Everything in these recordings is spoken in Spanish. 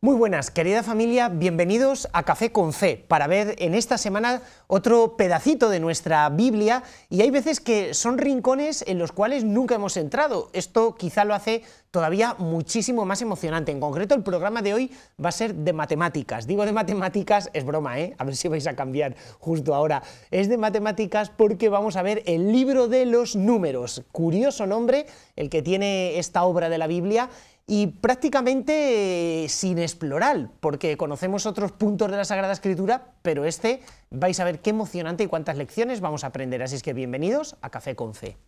Muy buenas, querida familia, bienvenidos a Café con Fe para ver en esta semana otro pedacito de nuestra Biblia y hay veces que son rincones en los cuales nunca hemos entrado. Esto quizá lo hace todavía muchísimo más emocionante. En concreto, el programa de hoy va a ser de matemáticas. Digo de matemáticas, es broma, ¿eh? A ver si vais a cambiar justo ahora. Es de matemáticas porque vamos a ver el libro de los números. Curioso nombre el que tiene esta obra de la Biblia y prácticamente eh, sin explorar, porque conocemos otros puntos de la Sagrada Escritura, pero este vais a ver qué emocionante y cuántas lecciones vamos a aprender. Así es que bienvenidos a Café con C.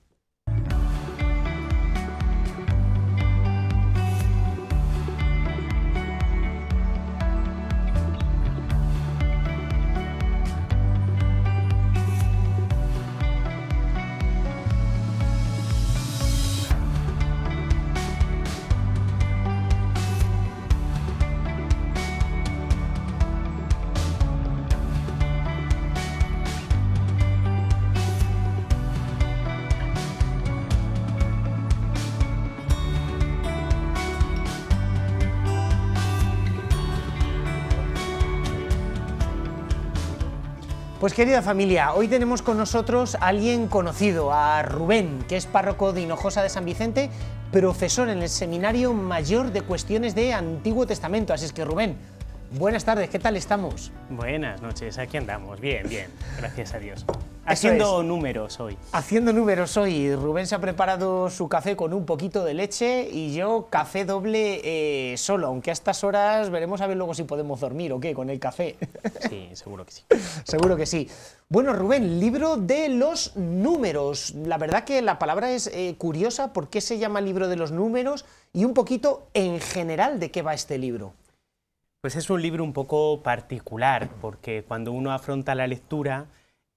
Pues querida familia, hoy tenemos con nosotros a alguien conocido, a Rubén, que es párroco de Hinojosa de San Vicente, profesor en el Seminario Mayor de Cuestiones de Antiguo Testamento. Así es que Rubén, Buenas tardes, ¿qué tal estamos? Buenas noches, aquí andamos, bien, bien, gracias a Dios. Haciendo números hoy. Haciendo números hoy. Rubén se ha preparado su café con un poquito de leche y yo café doble eh, solo, aunque a estas horas veremos a ver luego si podemos dormir o qué con el café. Sí, seguro que sí. seguro que sí. Bueno, Rubén, libro de los números. La verdad que la palabra es eh, curiosa, ¿por qué se llama libro de los números? Y un poquito en general de qué va este libro. Pues es un libro un poco particular, porque cuando uno afronta la lectura,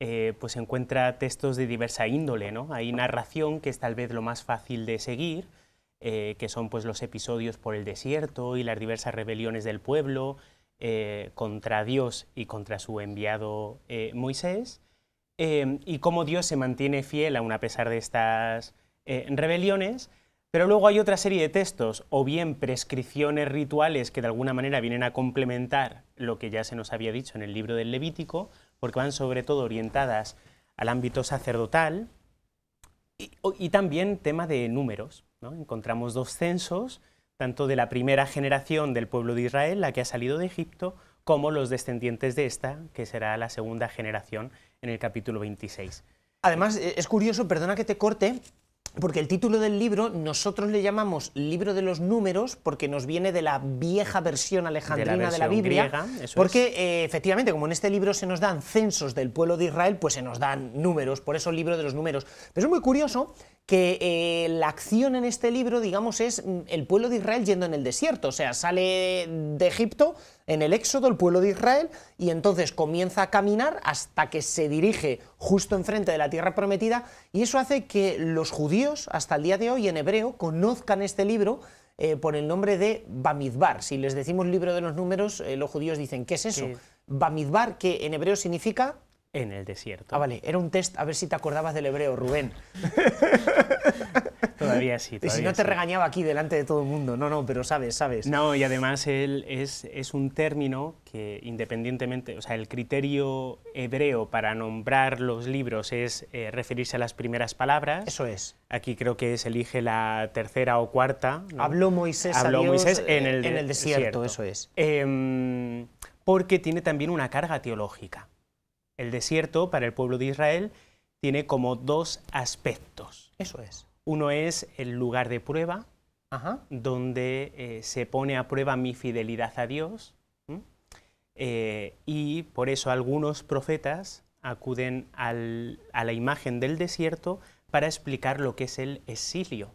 eh, pues encuentra textos de diversa índole, ¿no? Hay narración, que es tal vez lo más fácil de seguir, eh, que son pues los episodios por el desierto y las diversas rebeliones del pueblo eh, contra Dios y contra su enviado eh, Moisés, y cómo Dios se mantiene fiel aún a pesar de estas rebeliones, pero luego hay otra serie de textos, o bien prescripciones rituales que de alguna manera vienen a complementar lo que ya se nos había dicho en el libro del Levítico, porque van sobre todo orientadas al ámbito sacerdotal, y, también tema de números. Encontramos dos censos, tanto de la primera generación del pueblo de Israel, la que ha salido de Egipto, como los descendientes de esta, que será la segunda generación en el capítulo 26. Además, e, es curioso, perdona que te corte, porque el título del libro nosotros le llamamos libro de los números porque nos viene de la vieja versión alejandrina de la, Biblia. porque eh, efectivamente, como en este libro se nos dan censos del pueblo de Israel, pues se nos dan números, por eso libro de los números. Pero es muy curioso que eh, la acción en este libro, digamos, es mm, el pueblo de Israel yendo en el desierto, o sea, sale de Egipto en el Éxodo el pueblo de Israel y entonces comienza a caminar hasta que se dirige justo enfrente de la tierra prometida y eso hace que los judíos hasta el día de hoy en hebreo conozcan este libro eh, por el nombre de Bamidbar. Si les decimos libro de los números, eh, los judíos dicen, ¿qué es eso? Bamidbar, que en hebreo significa en el desierto. Ah, vale, era un test a ver si te acordabas del hebreo, Rubén. todavía sí. y si no te regañaba aquí delante de todo el mundo, no, no, pero sabes, sabes. No, y además él es, es un término que independientemente, o sea, el criterio hebreo para nombrar los libros es eh, referirse a las primeras palabras. Eso es. Aquí creo que se elige la tercera o cuarta. Habló Moisés, Habló Dios Moisés en el, desierto, eso es. Em, porque tiene también una carga teológica. El desierto para el pueblo de Israel tiene como dos aspectos. Eso es. Uno es el lugar de prueba, donde eh, se pone a prueba mi fidelidad a Dios. Eh, y por eso algunos profetas acuden a la imagen del desierto para explicar lo que es el exilio.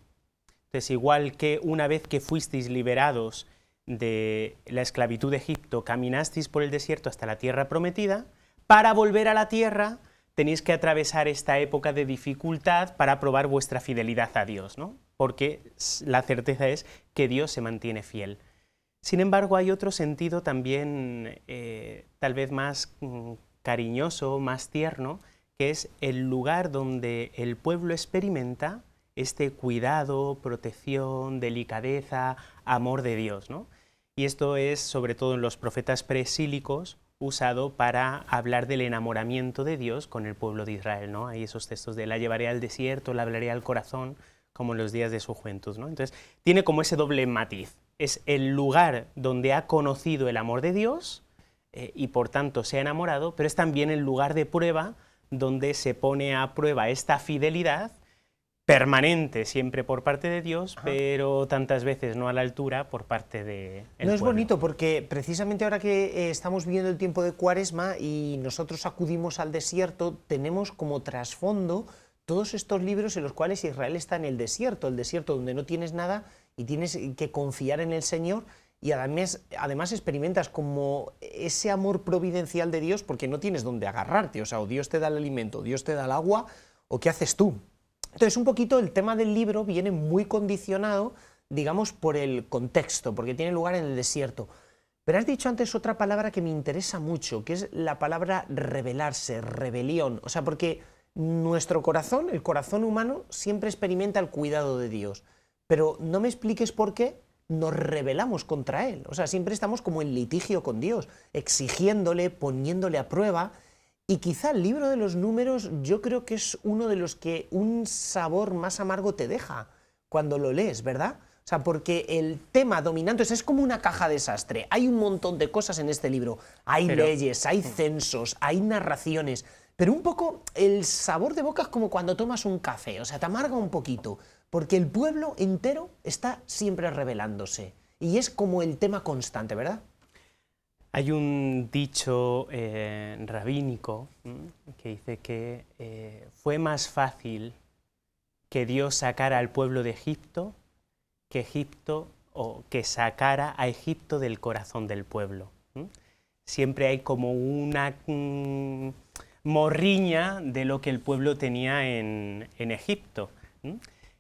Entonces, igual que una vez que fuisteis liberados de la esclavitud de Egipto, caminasteis por el desierto hasta la tierra prometida, para volver a la tierra tenéis que atravesar esta época de dificultad para probar vuestra fidelidad a Dios, ¿no? porque la certeza es que Dios se mantiene fiel. Sin embargo, hay otro sentido también eh, tal vez más mm, cariñoso, más tierno, que es el lugar donde el pueblo experimenta este cuidado, protección, delicadeza, amor de Dios. ¿no? Y esto es sobre todo en los profetas presílicos, usado para hablar del enamoramiento de Dios con el pueblo de Israel. ¿no? Hay esos textos de la llevaré al desierto, la hablaré al corazón, como en los días de su juventud. ¿no? Entonces, tiene como ese doble matiz. Es el lugar donde ha conocido el amor de Dios eh, y por tanto se ha enamorado, pero es también el lugar de prueba donde se pone a prueba esta fidelidad permanente siempre por parte de Dios, pero tantas veces no a la altura por parte de... no es bonito porque precisamente ahora que eh, estamos viviendo el tiempo de Cuaresma y nosotros acudimos al desierto, tenemos como trasfondo todos estos libros en los cuales Israel está en el desierto, el desierto donde no tienes nada y tienes que confiar en el Señor y además, experimentas como ese amor providencial de Dios porque no tienes dónde agarrarte, o sea, o Dios te da el alimento, o Dios te da el agua, o qué haces tú, entonces, un poquito el tema del libro viene muy condicionado, digamos, por el contexto, porque tiene lugar en el desierto. Pero has dicho antes otra palabra que me interesa mucho, que es la palabra rebelarse, rebelión. O sea, porque nuestro corazón, el corazón humano, siempre experimenta el cuidado de Dios. Pero no me expliques por qué nos rebelamos contra Él. O sea, siempre estamos como en litigio con Dios, exigiéndole, poniéndole a prueba. Y quizá el libro de los números yo creo que es uno de los que un sabor más amargo te deja cuando lo lees, ¿verdad? O sea, porque el tema dominante es, como una caja desastre. Hay un montón de cosas en este libro. Hay leyes, hay mm. censos, hay narraciones. Pero un poco el sabor de boca es como cuando tomas un café, o sea, te amarga un poquito, porque el pueblo entero está siempre revelándose. Y es como el tema constante, ¿verdad? Hay un dicho eh, rabínico que dice que eh, fue más fácil que Dios sacara al pueblo de Egipto que Egipto o que sacara a Egipto del corazón del pueblo. Siempre hay como una mm, morriña de lo que el pueblo tenía en, Egipto,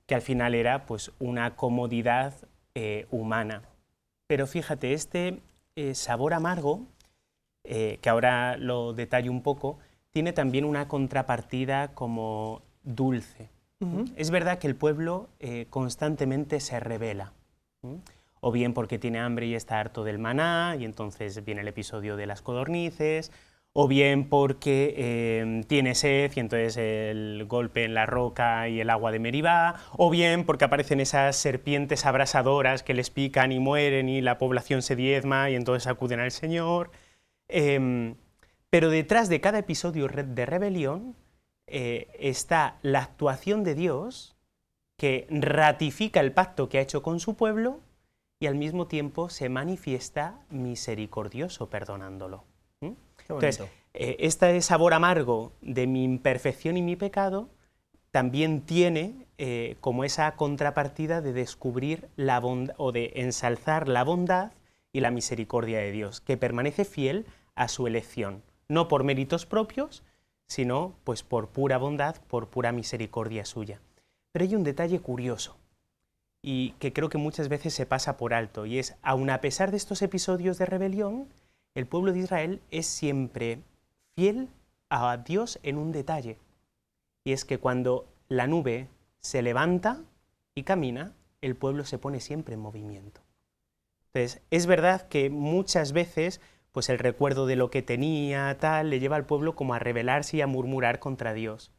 que al final era pues una comodidad eh, humana. Pero fíjate, este eh, sabor amargo, eh, que ahora lo detallo un poco, tiene también una contrapartida como dulce. Es verdad que el pueblo eh, constantemente se revela, o bien porque tiene hambre y está harto del maná, y entonces viene el episodio de las codornices, o bien porque em, tiene sed y entonces el golpe en la roca y el agua de Meribá, o bien porque aparecen esas serpientes abrasadoras que les pican y mueren y la población se diezma y entonces acuden al Señor. Em, pero detrás de cada episodio de rebelión eh, está la actuación de Dios que ratifica el pacto que ha hecho con su pueblo y al mismo tiempo se manifiesta misericordioso perdonándolo. ¿Mm? Entonces, este sabor amargo de mi imperfección y mi pecado también tiene eh, como esa contrapartida de descubrir la o de ensalzar la bondad y la misericordia de Dios, que permanece fiel a su elección, no por méritos propios, sino pues por pura bondad, por pura misericordia suya. Pero hay un detalle curioso y que creo que muchas veces se pasa por alto, y es, aun a pesar de estos episodios de rebelión, el pueblo de Israel es siempre fiel a Dios en un detalle, y es que cuando la nube se levanta y camina, el pueblo se pone siempre en movimiento. Entonces, es verdad que muchas veces pues el recuerdo de lo que tenía, tal, le lleva al pueblo como a rebelarse y a murmurar contra Dios.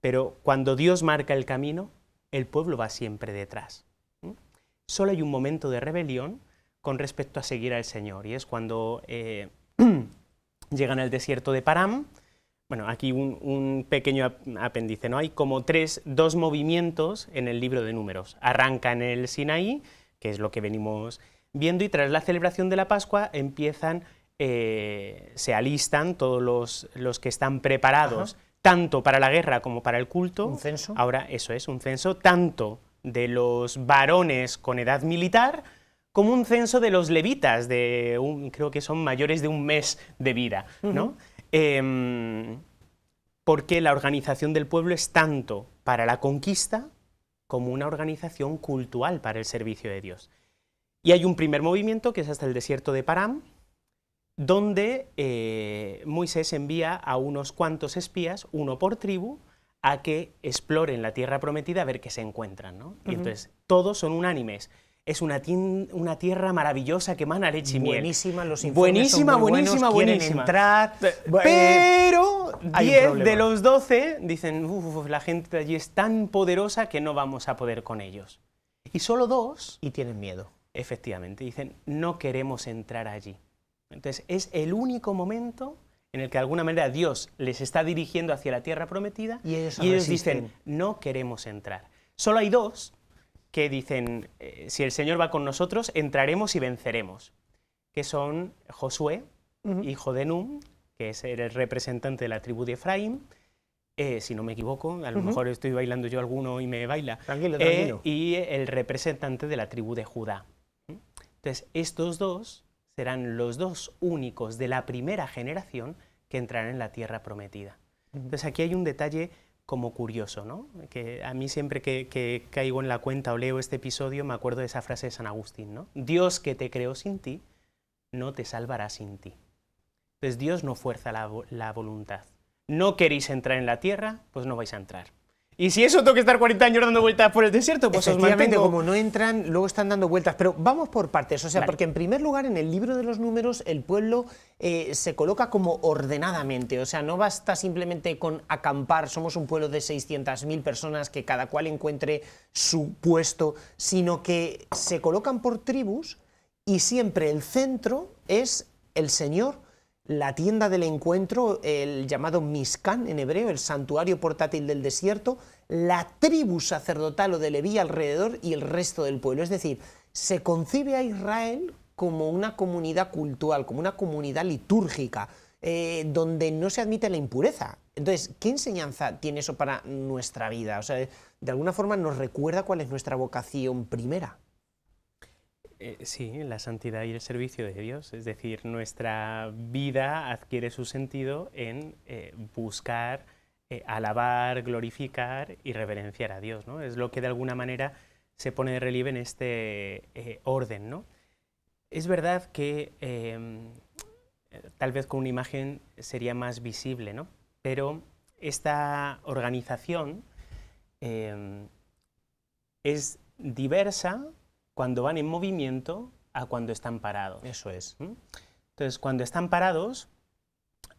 Pero cuando Dios marca el camino, el pueblo va siempre detrás. Solo hay un momento de rebelión con respecto a seguir al Señor. Y es cuando eh, llegan al desierto de Param. Bueno, aquí un, pequeño apéndice, ¿no? Hay como tres, dos movimientos en el libro de números. Arranca en el Sinaí, que es lo que venimos viendo, y tras la celebración de la Pascua empiezan, eh, se alistan todos los, que están preparados, tanto para la guerra como para el culto. Un censo. Ahora, eso es, un censo, tanto de los varones con edad militar como un censo de los levitas, de creo que son mayores de un mes de vida, ¿no? Em, porque la organización del pueblo es tanto para la conquista como una organización cultural para el servicio de Dios. Y hay un primer movimiento que es hasta el desierto de Param, donde eh, Moisés envía a unos cuantos espías, uno por tribu, a que exploren la tierra prometida a ver qué se encuentran. Y entonces todos son unánimes es una, tierra maravillosa que mana leche y miel. Buenísima, los informes Buenísima, son muy buenísima, buenos, buenísima. entrar, eh, eh, pero 10 de los 12 dicen, la gente allí es tan poderosa que no vamos a poder con ellos. Y solo dos... Y tienen miedo. Efectivamente, dicen, no queremos entrar allí. Entonces, es el único momento en el que de alguna manera Dios les está dirigiendo hacia la tierra prometida y ellos dicen, no queremos entrar. Solo hay dos que dicen, eh, si el Señor va con nosotros, entraremos y venceremos, que son Josué, hijo de Num, que es el representante de la tribu de Efraín, eh, si no me equivoco, a lo mejor estoy bailando yo alguno y me baila, tranquilo, eh, tranquilo. y el representante de la tribu de Judá. Entonces, estos dos serán los dos únicos de la primera generación que entrarán en la tierra prometida. Entonces, aquí hay un detalle como curioso, ¿no? Que a mí siempre que, caigo en la cuenta o leo este episodio me acuerdo de esa frase de San Agustín, ¿no? Dios que te creó sin ti, no te salvará sin ti. Entonces pues Dios no fuerza la voluntad. No queréis entrar en la tierra, pues no vais a entrar. Y si eso tengo que estar 40 años dando vueltas por el desierto, pues os como no entran, luego están dando vueltas. Pero vamos por partes, o sea, porque en primer lugar, en el libro de los números, el pueblo eh, se coloca como ordenadamente. O sea, no basta simplemente con acampar, somos un pueblo de 600.000 personas que cada cual encuentre su puesto, sino que se colocan por tribus y siempre el centro es el Señor la tienda del encuentro, el llamado Mishkan en hebreo, el santuario portátil del desierto, la tribu sacerdotal o de Leví alrededor y el resto del pueblo. Es decir, se concibe a Israel como una comunidad cultural, como una comunidad litúrgica, eh, donde no se admite la impureza. Entonces, ¿qué enseñanza tiene eso para nuestra vida? O sea, de alguna forma nos recuerda cuál es nuestra vocación primera. Eh, sí, la santidad y el servicio de Dios, es decir, nuestra vida adquiere su sentido en eh, buscar, eh, alabar, glorificar y reverenciar a Dios, ¿no? Es lo que de alguna manera se pone de relieve en este orden, ¿no? Es verdad que em, tal vez con una imagen sería más visible, Pero esta organización em, es diversa, cuando van en movimiento a cuando están parados. Eso es. ¿Mm? Entonces, cuando están parados,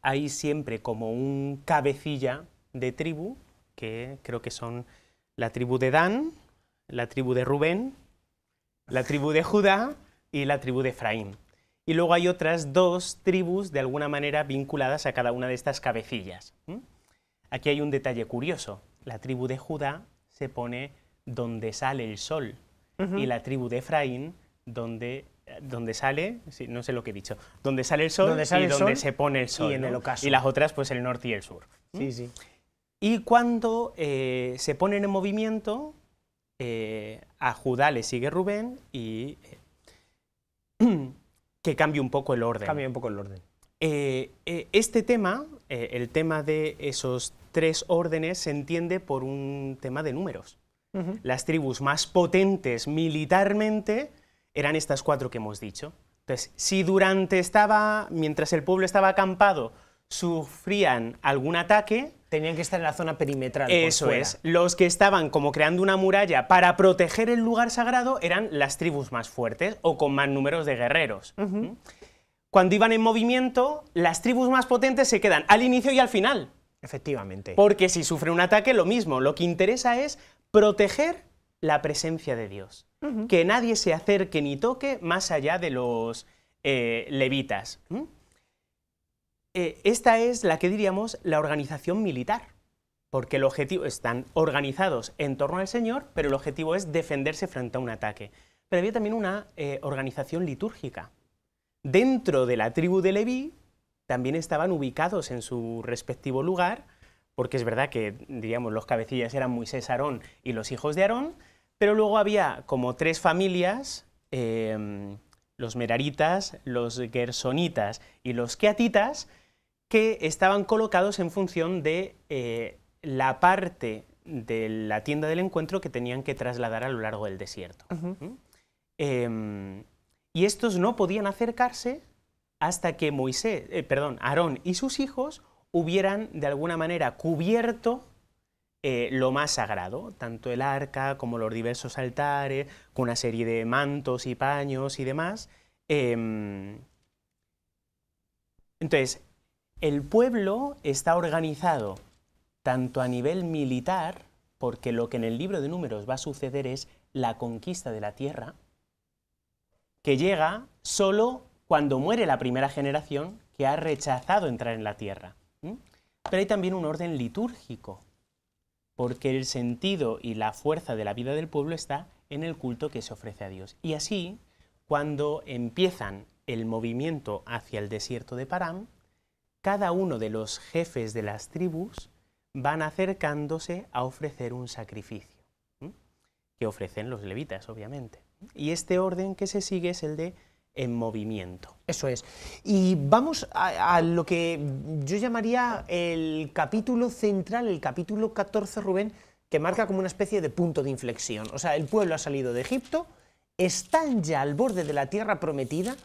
hay siempre como un cabecilla de tribu, que creo que son la tribu de Dan, la tribu de Rubén, la tribu de Judá y la tribu de Efraín. Y luego hay otras dos tribus, de alguna manera, vinculadas a cada una de estas cabecillas. Aquí hay un detalle curioso. La tribu de Judá se pone donde sale el sol y la tribu de Efraín, donde donde sale, no sé lo que he dicho, donde sale el sol y donde se pone el sol. Y en el ocaso. Y las otras, pues el norte y el sur. Sí, sí. Y cuando eh, se ponen en movimiento, eh, a Judá le sigue Rubén y eh, que cambie un poco el orden. cambie un poco el orden. este tema, el tema de esos tres órdenes, se entiende por un tema de números. Las tribus más potentes militarmente eran estas cuatro que hemos dicho. Entonces, si durante estaba, mientras el pueblo estaba acampado, sufrían algún ataque... Tenían que estar en la zona perimetral. Eso es. Los que estaban como creando una muralla para proteger el lugar sagrado eran las tribus más fuertes o con más números de guerreros. ¿Mm? Cuando iban en movimiento, las tribus más potentes se quedan al inicio y al final. Efectivamente. Porque si sufre un ataque, lo mismo. Lo que interesa es proteger la presencia de Dios. Que nadie se acerque ni toque más allá de los eh, levitas. Eh, esta es la que diríamos la organización militar, porque el objetivo están organizados en torno al Señor, pero el objetivo es defenderse frente a un ataque. Pero había también una eh, organización litúrgica. Dentro de la tribu de Leví también estaban ubicados en su respectivo lugar porque es verdad que, diríamos, los cabecillas eran Moisés, Aarón y los hijos de Aarón, pero luego había como tres familias, em, los meraritas, los gersonitas y los keatitas, que estaban colocados en función de eh, la parte de la tienda del encuentro que tenían que trasladar a lo largo del desierto. ¿Mm? Em, y estos no podían acercarse hasta que Moisés, eh, perdón, Aarón y sus hijos hubieran de alguna manera cubierto eh, lo más sagrado, tanto el arca como los diversos altares, con una serie de mantos y paños y demás. Em, entonces, el pueblo está organizado tanto a nivel militar, porque lo que en el libro de números va a suceder es la conquista de la tierra, que llega solo cuando muere la primera generación que ha rechazado entrar en la tierra. Pero hay también un orden litúrgico, porque el sentido y la fuerza de la vida del pueblo está en el culto que se ofrece a Dios. Y así, cuando empiezan el movimiento hacia el desierto de Parán, cada uno de los jefes de las tribus van acercándose a ofrecer un sacrificio, que ofrecen los levitas, obviamente. Y este orden que se sigue es el de en movimiento. Eso es. Y vamos a, lo que yo llamaría el capítulo central, el capítulo 14, Rubén, que marca como una especie de punto de inflexión. O sea, el pueblo ha salido de Egipto, están ya al borde de la tierra prometida,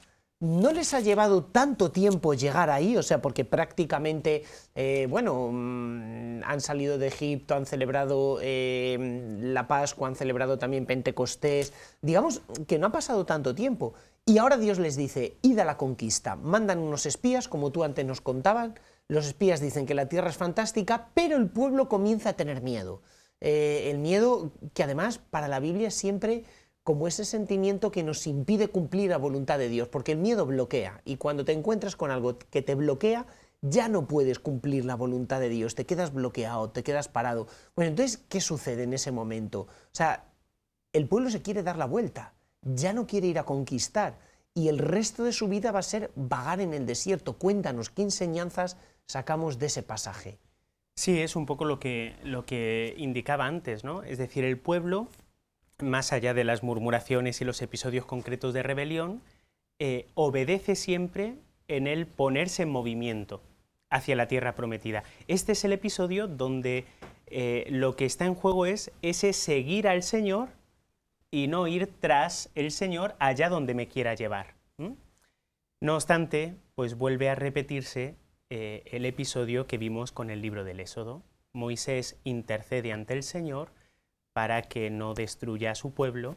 ¿No les ha llevado tanto tiempo llegar ahí? O sea, porque prácticamente, eh, bueno, mm, han salido de Egipto, han celebrado eh, la Pascua, han celebrado también Pentecostés. Digamos que no ha pasado tanto tiempo. Y ahora Dios les dice, id a la conquista. Mandan unos espías, como tú antes nos contabas. Los espías dicen que la tierra es fantástica, pero el pueblo comienza a tener miedo. Eh, el miedo que además para la Biblia siempre como ese sentimiento que nos impide cumplir la voluntad de Dios, porque el miedo bloquea y cuando te encuentras con algo que te bloquea, ya no puedes cumplir la voluntad de Dios, te quedas bloqueado, te quedas parado. Bueno, entonces, ¿qué sucede en ese momento? O sea, el pueblo se quiere dar la vuelta, ya no quiere ir a conquistar y el resto de su vida va a ser vagar en el desierto. Cuéntanos, ¿qué enseñanzas sacamos de ese pasaje? Sí, es un poco lo que, lo que indicaba antes, ¿no? Es decir, el pueblo más allá de las murmuraciones y los episodios concretos de rebelión, eh, obedece siempre en el ponerse en movimiento hacia la tierra prometida. Este es el episodio donde eh, lo que está en juego es ese seguir al Señor y no ir tras el Señor allá donde me quiera llevar. No obstante, pues vuelve a repetirse eh, el episodio que vimos con el libro del Éxodo. Moisés intercede ante el Señor para que no destruya a su pueblo,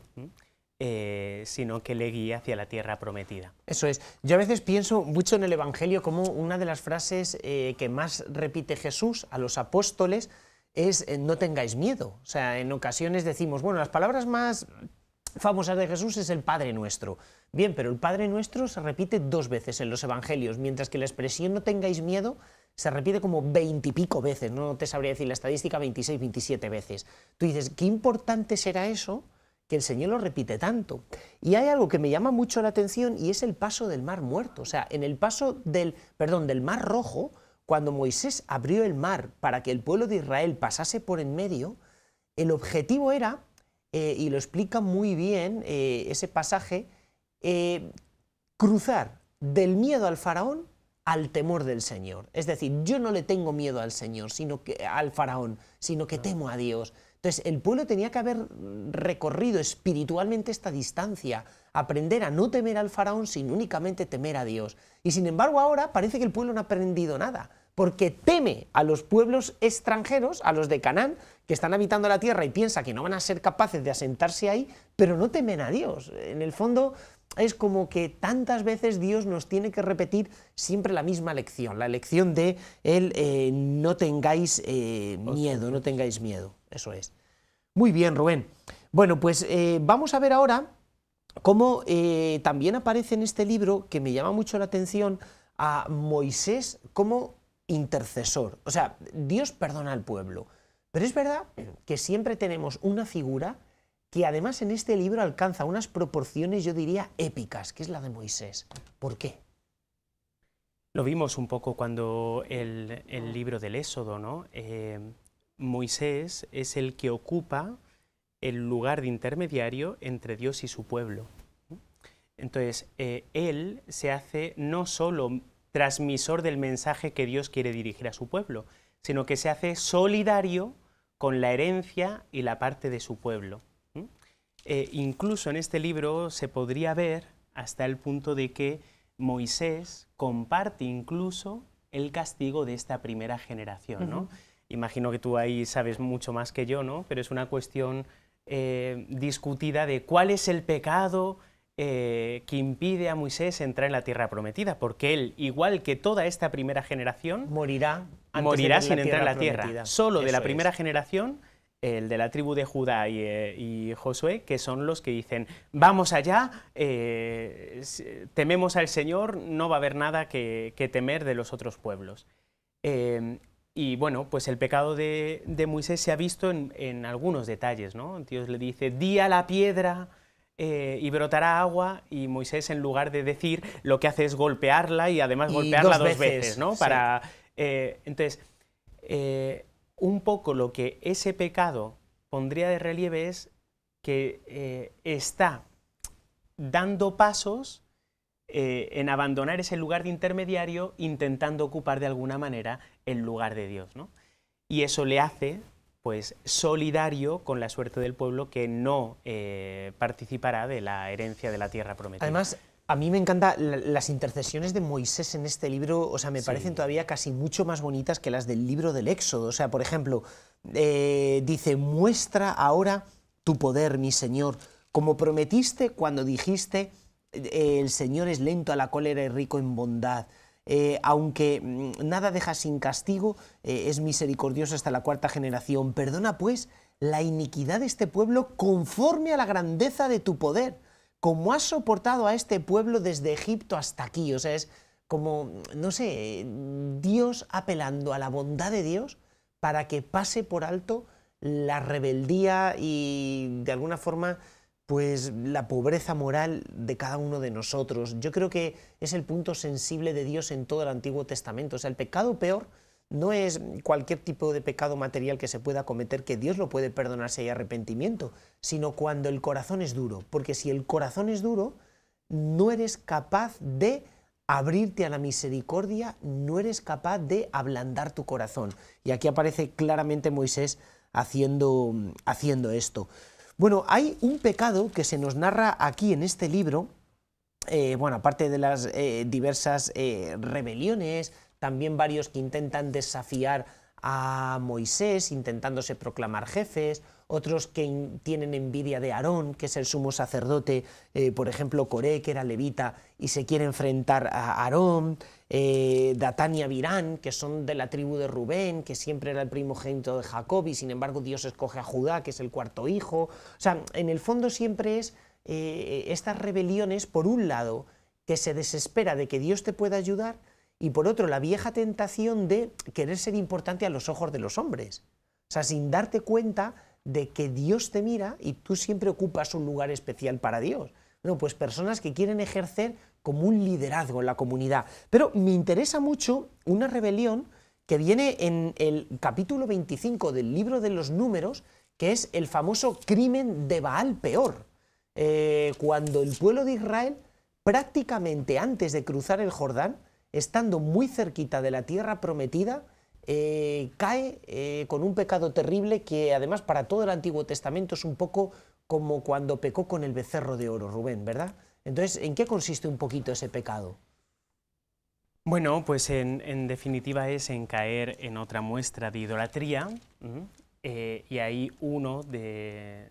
eh, sino que le guíe hacia la tierra prometida. Eso es. Yo a veces pienso mucho en el Evangelio como una de las frases eh, que más repite Jesús a los apóstoles es eh, no tengáis miedo. O sea, en ocasiones decimos, bueno, las palabras más famosas de Jesús es el Padre Nuestro. Bien, pero el Padre Nuestro se repite dos veces en los Evangelios, mientras que la expresión no tengáis miedo se repite como veintipico veces, no te sabría decir la estadística, 26, 27 veces. Tú dices, ¿qué importante será eso? que el Señor lo repite tanto. Y hay algo que me llama mucho la atención y es el paso del mar muerto. O sea, en el paso del, perdón, del mar rojo, cuando Moisés abrió el mar para que el pueblo de Israel pasase por en medio, el objetivo era, eh, y lo explica muy bien eh, ese pasaje, eh, cruzar del miedo al faraón al temor del Señor. Es decir, yo no le tengo miedo al Señor, sino que al faraón, sino que temo a Dios. Entonces, el pueblo tenía que haber recorrido espiritualmente esta distancia, aprender a no temer al faraón, sino únicamente temer a Dios. Y sin embargo, ahora parece que el pueblo no ha aprendido nada, porque teme a los pueblos extranjeros, a los de Canaán, que están habitando la tierra y piensa que no van a ser capaces de asentarse ahí, pero no temen a Dios. En el fondo, es como que tantas veces Dios nos tiene que repetir siempre la misma lección, la lección de el eh, no tengáis eh, miedo, no tengáis miedo, eso es. Muy bien, Rubén. Bueno, pues eh, vamos a ver ahora cómo también aparece en este libro, que me llama mucho la atención, a Moisés como intercesor. O sea, Dios perdona al pueblo, pero es verdad que siempre tenemos una figura que además en este libro alcanza unas proporciones, yo diría, épicas, que es la de Moisés. ¿Por qué? Lo vimos un poco cuando el, libro del Éxodo, ¿no? Eh, Moisés es el que ocupa el lugar de intermediario entre Dios y su pueblo. Entonces, eh, él se hace no solo transmisor del mensaje que Dios quiere dirigir a su pueblo, sino que se hace solidario con la herencia y la parte de su pueblo. Eh, incluso en este libro se podría ver hasta el punto de que Moisés comparte incluso el castigo de esta primera generación, ¿no? Imagino que tú ahí sabes mucho más que yo, ¿no? Pero es una cuestión eh, discutida de cuál es el pecado eh, que impide a Moisés entrar en la tierra prometida, porque él, igual que toda esta primera generación, morirá, sin entrar en la tierra. Solo de la primera generación el de la tribu de Judá eh, y, Josué, que son los que dicen, vamos allá, eh, tememos al Señor, no va a haber nada que, temer de los otros pueblos. Em, y bueno, pues el pecado de, Moisés se ha visto en, algunos detalles, ¿no? Dios le dice, di a la piedra, eh, y brotará agua y Moisés en lugar de decir lo que hace es golpearla y además golpearla dos, veces, ¿no? Para, entonces, un poco lo que ese pecado pondría de relieve es que eh, está dando pasos eh, en abandonar ese lugar de intermediario, intentando ocupar de alguna manera el lugar de Dios. ¿no? Y eso le hace pues solidario con la suerte del pueblo que no eh, participará de la herencia de la tierra prometida. Además, a mí me encantan las intercesiones de Moisés en este libro, o sea, me parecen todavía casi mucho más bonitas que las del libro del Éxodo. O sea, por ejemplo, eh, dice, muestra ahora tu poder, mi Señor, como prometiste cuando dijiste, eh, el Señor es lento a la cólera y rico en bondad. Eh, aunque mm, nada deja sin castigo, es misericordioso hasta la cuarta generación. Perdona, pues, la iniquidad de este pueblo conforme a la grandeza de tu poder como ha soportado a este pueblo desde Egipto hasta aquí. O sea, es como, no sé, Dios apelando a la bondad de Dios para que pase por alto la rebeldía y de alguna forma pues la pobreza moral de cada uno de nosotros. Yo creo que es el punto sensible de Dios en todo el Antiguo Testamento. O sea, el pecado peor no es cualquier tipo de pecado material que se pueda cometer que Dios lo puede perdonar si hay arrepentimiento, sino cuando el corazón es duro, porque si el corazón es duro, no eres capaz de abrirte a la misericordia, no eres capaz de ablandar tu corazón. Y aquí aparece claramente Moisés haciendo, esto. Bueno, hay un pecado que se nos narra aquí en este libro, eh, bueno, aparte de las eh, diversas eh, rebeliones, también varios que intentan desafiar a Moisés, intentándose proclamar jefes, otros que tienen envidia de Aarón, que es el sumo sacerdote, eh, por ejemplo, Coré, que era levita, y se quiere enfrentar a Aarón, eh, Datán y Abirán, que son de la tribu de Rubén, que siempre era el primogénito de Jacob, y sin embargo Dios escoge a Judá, que es el cuarto hijo. O sea, en el fondo siempre es eh, estas rebeliones, por un lado, que se desespera de que Dios te pueda ayudar, y por otro la vieja tentación de querer ser importante a los ojos de los hombres. O sea, sin darte cuenta de que Dios te mira y tú siempre ocupas un lugar especial para Dios. Bueno, pues personas que quieren ejercer como un liderazgo en la comunidad. Pero me interesa mucho una rebelión que viene en el capítulo 25 del libro de los números, que es el famoso crimen de Baal peor, eh, cuando el pueblo de Israel prácticamente antes de cruzar el Jordán estando muy cerquita de la tierra prometida, eh, cae eh, con un pecado terrible que además para todo el Antiguo Testamento es un poco como cuando pecó con el becerro de oro, Rubén, ¿verdad? Entonces, ¿en qué consiste un poquito ese pecado? Bueno, pues en, definitiva es en caer en otra muestra de idolatría, eh, y ahí uno de,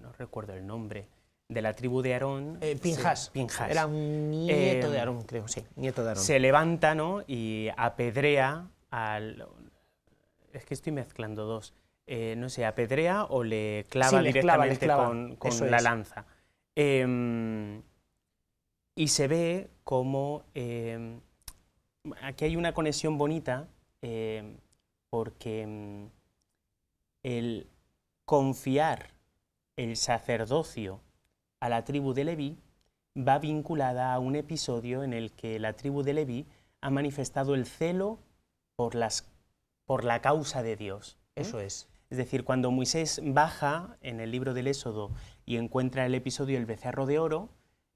no recuerdo el nombre, de la tribu de Aarón. Eh, Era un nieto de Aarón, creo, sí, nieto de Aarón. Se levanta ¿no? y apedrea al... Es que estoy mezclando dos. Eh, no sé, apedrea o le clava directamente con, la lanza. Em, y se ve como... Em, aquí hay una conexión bonita em, porque el confiar el sacerdocio a la tribu de Leví va vinculada a un episodio en el que la tribu de Leví ha manifestado el celo por, las, por la causa de Dios. Eso es. Es decir, cuando Moisés baja en el libro del Éxodo y encuentra el episodio El becerro de oro,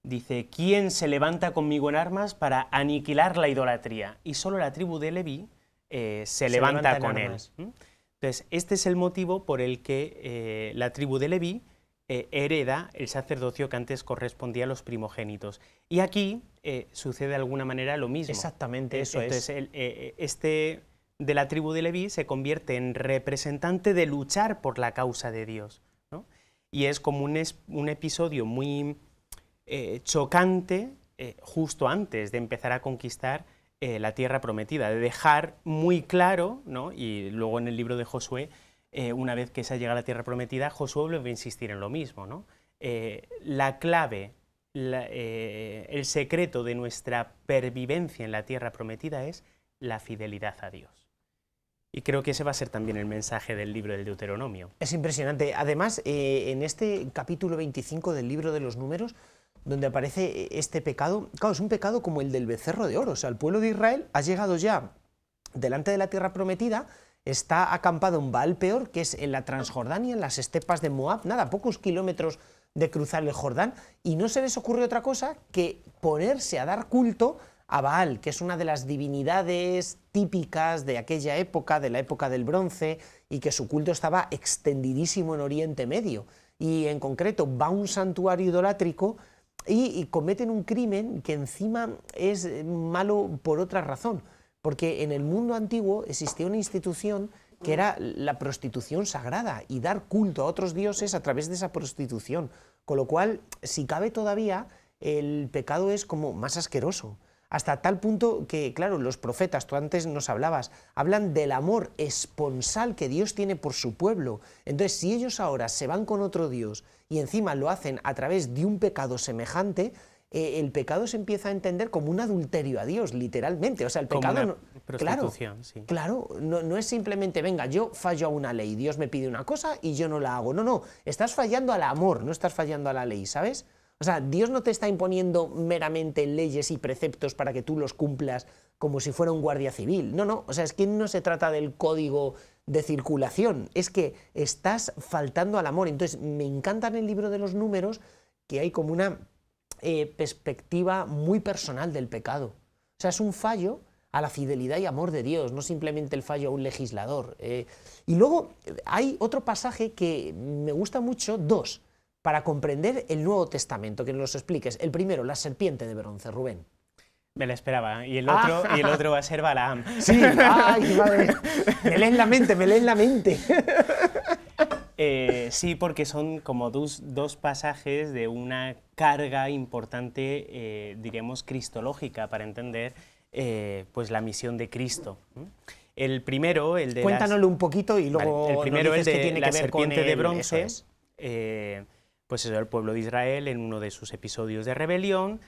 dice, ¿quién se levanta conmigo en armas para aniquilar la idolatría? Y solo la tribu de Leví eh, se, levanta, con él. ¿Mm? Entonces, este es el motivo por el que eh, la tribu de Leví eh, hereda el sacerdocio que antes correspondía a los primogénitos. Y aquí eh, sucede de alguna manera lo mismo. Exactamente, eh, eso es. este de la tribu de Leví se convierte en representante de luchar por la causa de Dios. Y es como un, un episodio muy chocante justo antes de empezar a conquistar la tierra prometida, de dejar muy claro, ¿no? y luego en el libro de Josué, eh, una vez que se ha llegado a la tierra prometida, Josué va a insistir en lo mismo. ¿no? Eh, la clave, eh, el secreto de nuestra pervivencia en la tierra prometida es la fidelidad a Dios. Y creo que ese va a ser también el mensaje del libro del Deuteronomio. Es impresionante. Además, en este capítulo 25 del libro de los números, donde aparece este pecado, claro, es un pecado como el del becerro de oro. O sea, el pueblo de Israel ha llegado ya delante de la tierra prometida, está acampado en Baal Peor, que es en la Transjordania, en las estepas de Moab, nada, pocos kilómetros de cruzar el Jordán, y no se les ocurre otra cosa que ponerse a dar culto a Baal, que es una de las divinidades típicas de aquella época, de la época del bronce, y que su culto estaba extendidísimo en Oriente Medio. Y en concreto va a un santuario idolátrico y, y cometen un crimen que encima es malo por otra razón porque en el mundo antiguo existía una institución que era la prostitución sagrada y dar culto a otros dioses a través de esa prostitución. Con lo cual, si cabe todavía, el pecado es como más asqueroso. Hasta tal punto que, claro, los profetas, tú antes nos hablabas, hablan del amor esponsal que Dios tiene por su pueblo. Entonces, si ellos ahora se van con otro Dios y encima lo hacen a través de un pecado semejante, eh, el pecado se empieza a entender como un adulterio a Dios, literalmente. O sea, el pecado... no, prostitución, claro, sí. claro no, no es simplemente, venga, yo fallo a una ley, Dios me pide una cosa y yo no la hago. No, no, estás fallando al amor, no estás fallando a la ley, ¿sabes? O sea, Dios no te está imponiendo meramente leyes y preceptos para que tú los cumplas como si fuera un guardia civil. No, no, o sea, es que no se trata del código de circulación, es que estás faltando al amor. Entonces, me encanta en el libro de los números que hay como una eh, perspectiva muy personal del pecado. O sea, es un fallo a la fidelidad y amor de Dios, no simplemente el fallo a un legislador. Eh. y luego eh, hay otro pasaje que me gusta mucho, dos, para comprender el Nuevo Testamento, que nos expliques. El primero, la serpiente de bronce, Rubén. Me la esperaba. Y el otro, el otro va a ser Balaam. Sí, Me leen la mente, me leen la mente. Eh, sí, porque son como dos, dos, pasajes de una carga importante, eh, diríamos, cristológica para entender eh, pues la misión de Cristo. El primero, el de... Cuéntanoslo un poquito y luego... el primero, es que tiene que ver serpiente de bronce, pues el pueblo de Israel en uno de sus episodios de rebelión.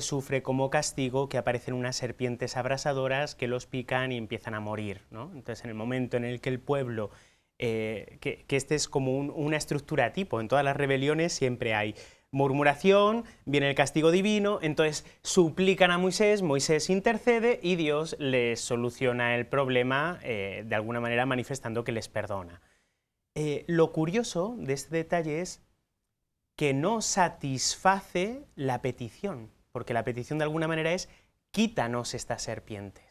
sufre como castigo que aparecen unas serpientes abrasadoras que los pican y empiezan a morir. Entonces, en el momento en el que el pueblo eh, que, que, este es como una estructura tipo. En todas las rebeliones siempre hay murmuración, viene el castigo divino, entonces suplican a Moisés, Moisés intercede y Dios les soluciona el problema eh, de alguna manera manifestando que les perdona. Eh, lo curioso de este detalle es que no satisface la petición, porque la petición de alguna manera es quítanos esta serpiente.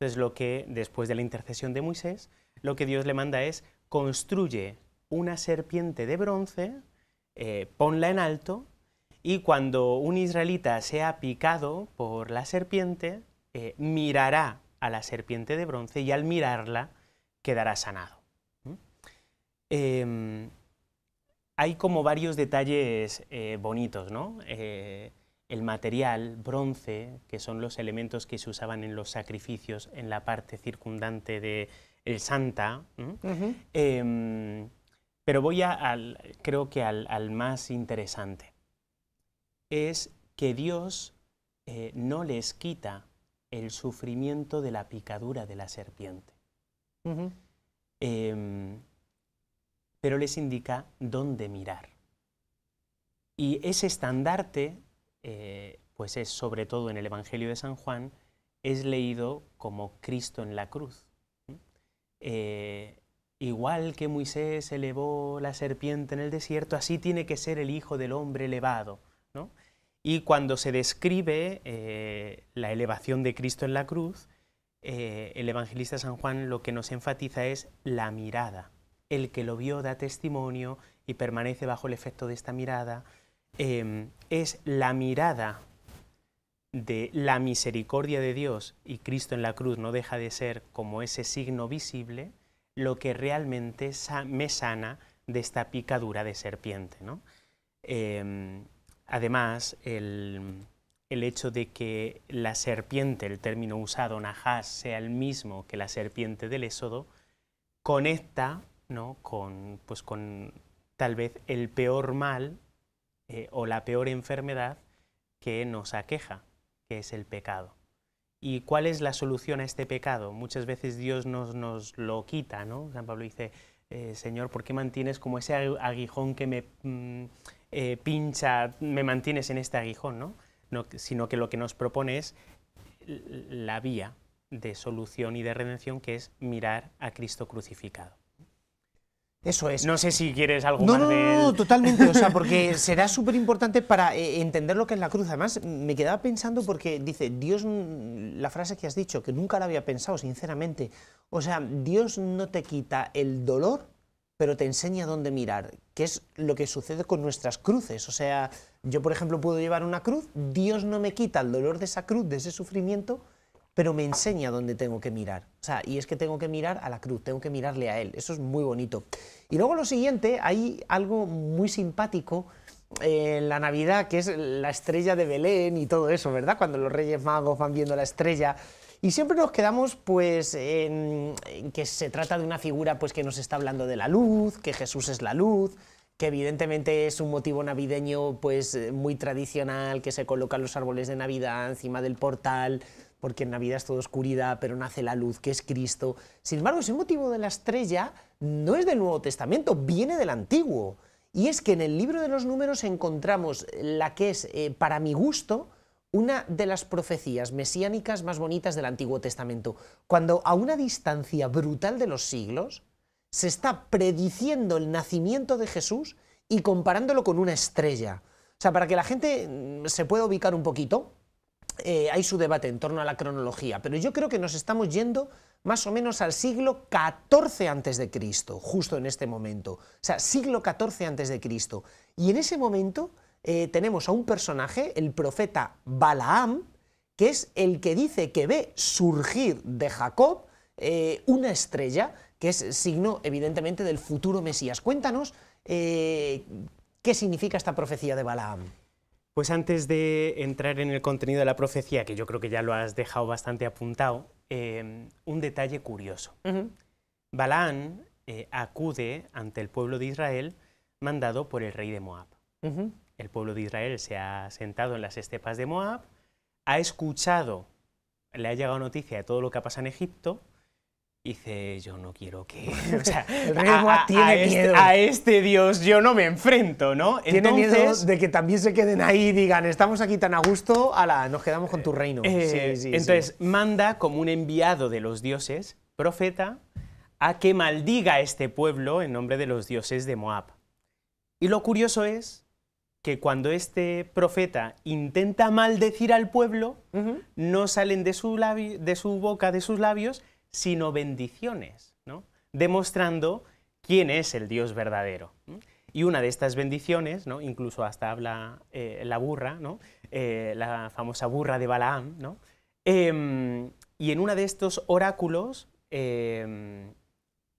Entonces, lo que después de la intercesión de Moisés, lo que Dios le manda es construye una serpiente de bronce, eh, ponla en alto, y cuando un israelita sea picado por la serpiente, eh, mirará a la serpiente de bronce y al mirarla quedará sanado. ¿Mm? Em, hay como varios detalles eh, bonitos, ¿no? el material, bronce, que son los elementos que se usaban en los sacrificios en la parte circundante de el Santa. Em, pero voy a, al, creo que al, más interesante. Es que Dios eh, no les quita el sufrimiento de la picadura de la serpiente. Em, pero les indica dónde mirar. Y ese estandarte eh, pues es sobre todo en el Evangelio de San Juan, es leído como Cristo en la cruz. Eh, igual que Moisés elevó la serpiente en el desierto, así tiene que ser el Hijo del Hombre elevado. Y cuando se describe eh, la elevación de Cristo en la cruz, el evangelista San Juan lo que nos enfatiza es la mirada. El que lo vio da testimonio y permanece bajo el efecto de esta mirada. Em, es la mirada de la misericordia de Dios y Cristo en la cruz no deja de ser como ese signo visible lo que realmente me sana de esta picadura de serpiente. ¿no? Em, además, el, hecho de que la serpiente, el término usado, Nahash, sea el mismo que la serpiente del Éxodo, conecta ¿no? con, pues, con tal vez el peor mal eh, o la peor enfermedad que nos aqueja, que es el pecado. ¿Y cuál es la solución a este pecado? Muchas veces Dios nos, lo quita, ¿no? San Pablo dice, eh, Señor, ¿por qué mantienes como ese aguijón que me mm, eh, pincha, me mantienes en este aguijón, ¿no? Sino que lo que nos propone es la vía de solución y de redención, que es mirar a Cristo crucificado. Eso es. No sé si quieres algo más no, No, totalmente, o sea, porque será súper importante para eh, entender lo que es la cruz. Además, me quedaba pensando porque dice, Dios, mm, la frase que has dicho, que nunca la había pensado, sinceramente, o sea, Dios no te quita el dolor, pero te enseña dónde mirar, que es lo que sucede con nuestras cruces. O sea, yo, por ejemplo, puedo llevar una cruz, Dios no me quita el dolor de esa cruz, de ese sufrimiento, pero me enseña dónde tengo que mirar. sea, y es que tengo que mirar a la cruz, tengo que mirarle a Él. Eso es muy bonito. Y luego lo siguiente, hay algo muy simpático en eh, la Navidad, que es la estrella de Belén y todo eso, ¿verdad? Cuando los Reyes Magos van viendo la estrella. Y siempre nos quedamos pues en, que se trata de una figura pues que nos está hablando de la luz, que Jesús es la luz, que evidentemente es un motivo navideño pues muy tradicional, que se colocan los árboles de Navidad encima del portal, porque en Navidad es toda oscuridad, pero nace la luz, que es Cristo. Sin embargo, ese motivo de la estrella no es del Nuevo Testamento, viene del Antiguo. Y es que en el libro de los números encontramos la que es, eh, para mi gusto, una de las profecías mesiánicas más bonitas del Antiguo Testamento, cuando a una distancia brutal de los siglos se está prediciendo el nacimiento de Jesús y comparándolo con una estrella. O sea, para que la gente mm, se pueda ubicar un poquito, eh, hay su debate en torno a la cronología, pero yo creo que nos estamos yendo más o menos al siglo XIV antes de Cristo, justo en este momento. O sea, siglo XIV antes de Cristo. Y en ese momento eh, tenemos a un personaje, el profeta Balaam, que es el que dice que ve surgir de Jacob eh, una estrella, que es signo evidentemente del futuro Mesías. Cuéntanos qué significa esta profecía de Balaam. Pues antes de entrar en el contenido de la profecía, que yo creo que ya lo has dejado bastante apuntado, em, un detalle curioso. Eh, acude ante el pueblo de Israel mandado por el rey de Moab. El pueblo de Israel se ha sentado en las estepas de Moab, ha escuchado, le ha llegado noticia de todo lo que pasa en Egipto, dice, yo no quiero que... O sea, a, tiene este, miedo. a este dios yo no me enfrento, ¿no? Tiene miedo de que también se queden ahí y digan, estamos aquí tan a gusto, ala, nos quedamos con tu eh, reino. Eh, entonces, manda como un enviado de los dioses, profeta, a que maldiga a este pueblo en nombre de los dioses de Moab. Y lo curioso es que cuando este profeta intenta maldecir al pueblo, no salen de su, de su boca, de sus labios, sino bendiciones, demostrando quién es el Dios verdadero. Y una de estas bendiciones, ¿no? incluso hasta habla eh, la burra, eh, la famosa burra de Balaam, em, y en una de estos oráculos, em,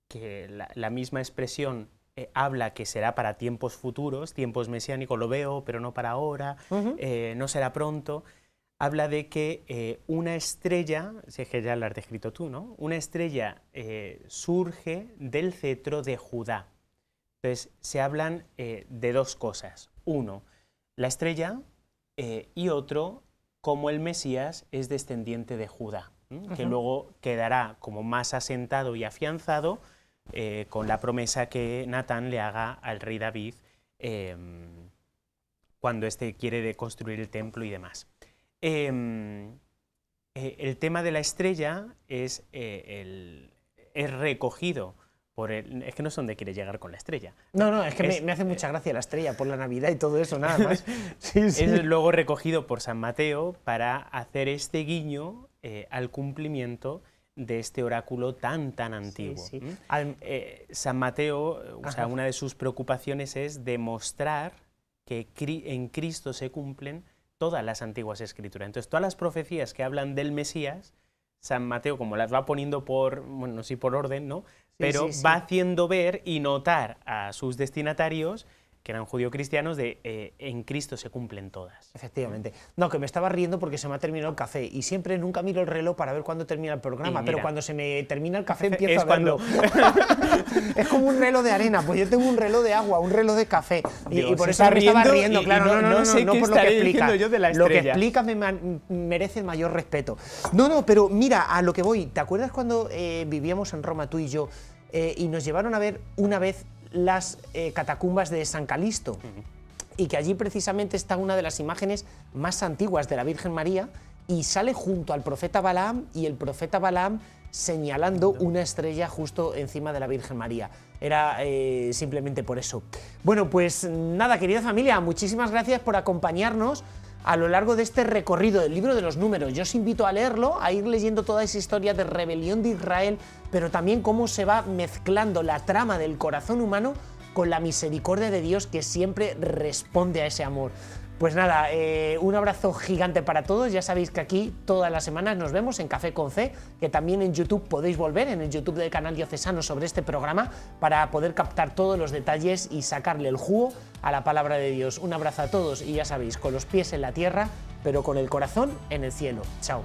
que la, misma expresión eh, habla que será para tiempos futuros, tiempos mesiánicos, lo veo, pero no para ahora, no será pronto, habla de que eh, una estrella, si es que ya la has descrito tú, ¿no? Una estrella eh, surge del cetro de Judá. Entonces, se hablan eh, de dos cosas. Uno, la estrella y otro, como el Mesías es descendiente de Judá, que luego quedará como más asentado y afianzado con la promesa que Natán le haga al rey David em, cuando éste quiere construir el templo y demás. Em, eh, el tema de la estrella eh, es, recogido por el, es que no es donde quiere llegar con la estrella. No, no, es que me, hace mucha eh, gracia la estrella por la Navidad y todo eso, nada más. Es luego recogido por San Mateo para hacer este guiño al cumplimiento de este oráculo tan, tan antiguo. ¿Mm? San Mateo, o sea, una de sus preocupaciones es demostrar que en Cristo se cumplen todas las antiguas escrituras. Entonces, todas las profecías que hablan del Mesías, San Mateo, como las va poniendo por, bueno, sí por orden, ¿no? Pero va haciendo ver y notar a sus destinatarios que eran judío-cristianos, de eh, en Cristo se cumplen todas. Efectivamente. No, que me estaba riendo porque se me ha terminado el café y siempre nunca miro el reloj para ver cuándo termina el programa, pero cuando se me termina el café empiezo a verlo. Cuando... es como un reloj de arena, pues yo tengo un reloj de agua, un reloj de café y, por eso me estaba riendo, claro, no, por lo que explica. lo que explica me merece mayor respeto. No, no, pero mira, a lo que voy, ¿te acuerdas cuando eh, vivíamos en Roma tú y yo eh, y nos llevaron a ver una vez las eh, catacumbas de San Calisto. Y que allí precisamente está una de las imágenes más antiguas de la Virgen María y sale junto al profeta Balaam y el profeta Balaam señalando una estrella justo encima de la Virgen María. Era eh, simplemente por eso. Bueno, pues nada, querida familia, muchísimas gracias por acompañarnos a lo largo de este recorrido del libro de los números. Yo os invito a leerlo, a ir leyendo toda esa historia de rebelión de Israel, pero también cómo se va mezclando la trama del corazón humano con la misericordia de Dios que siempre responde a ese amor. Pues nada, eh, un abrazo gigante para todos. Ya sabéis que aquí todas las semanas nos vemos en Café con C, que también en YouTube podéis volver, en el YouTube del canal diocesano sobre este programa, para poder captar todos los detalles y sacarle el jugo a la palabra de Dios. Un abrazo a todos y ya sabéis, con los pies en la tierra, pero con el corazón en el cielo. Chao.